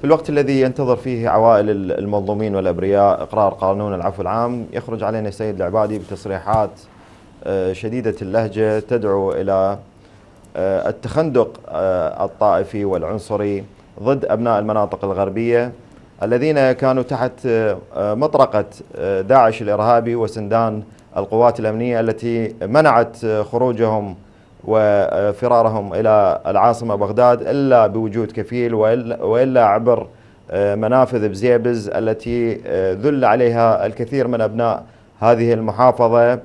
في الوقت الذي ينتظر فيه عوائل المظلومين والابرياء اقرار قانون العفو العام يخرج علينا السيد العبادي بتصريحات آه، شديده اللهجه تدعو الى آه، التخندق آه، الطائفي والعنصري ضد ابناء المناطق الغربيه الذين كانوا تحت مطرقه داعش الارهابي وسندان القوات الامنيه التي منعت خروجهم وفرارهم إلى العاصمة بغداد إلا بوجود كفيل وإلا عبر آه، منافذ بزيبز التي آه، ذل عليها الكثير من أبناء هذه المحافظة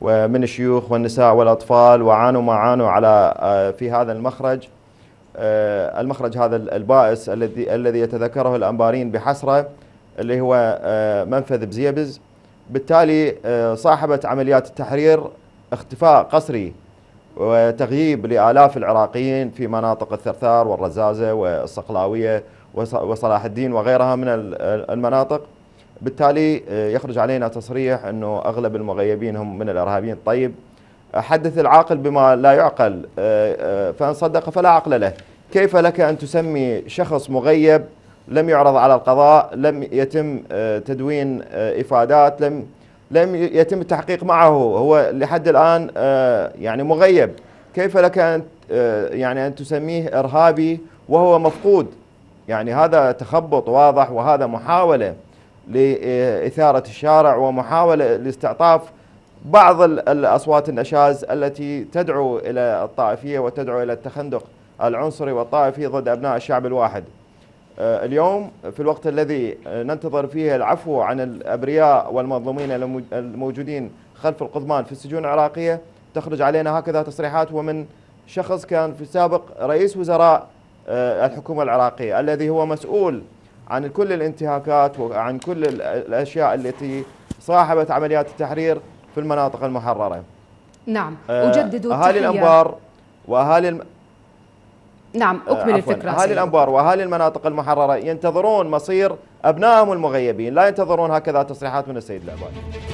ومن الشيوخ والنساء والأطفال وعانوا ما عانوا على آه، في هذا المخرج المخرج هذا البائس الذي الذي يتذكره الأنبارين بحسرة اللي هو منفذ بزيبز بالتالي صاحبة عمليات التحرير اختفاء قسري وتغييب لآلاف العراقيين في مناطق الثرثار والرزازة والصقلاوية وصلاح الدين وغيرها من المناطق بالتالي آه، يخرج علينا تصريح أنه أغلب المغيبين هم من الإرهابيين طيب حدث العاقل بما لا يعقل آه، آه، فإن صدق فلا عقل له كيف لك أن تسمي شخص مغيب لم يعرض على القضاء لم يتم تدوين إفادات لم لم يتم التحقيق معه هو لحد الآن آه، يعني مغيب كيف لك أن آه، يعني أن تسميه إرهابي وهو مفقود يعني هذا تخبط واضح وهذا محاولة لإثارة الشارع ومحاولة لاستعطاف بعض الأصوات النشاز التي تدعو إلى الطائفية وتدعو إلى التخندق العنصري والطائفي ضد أبناء الشعب الواحد آه، اليوم في الوقت الذي آه، ننتظر فيه العفو عن الأبرياء والمظلومين الموجودين خلف القضمان في السجون العراقية تخرج علينا هكذا تصريحات ومن شخص كان في السابق رئيس وزراء آه، الحكومة العراقية الذي هو مسؤول عن كل الانتهاكات وعن كل الأشياء التي صاحبت عمليات التحرير في المناطق المحررة نعم أجدد أهالي الأنبار وأهالي نعم آه، أكمل الفكرة أهالي الأنبار وأهالي المناطق المحررة ينتظرون مصير أبنائهم المغيبين لا ينتظرون هكذا تصريحات من السيد العبادي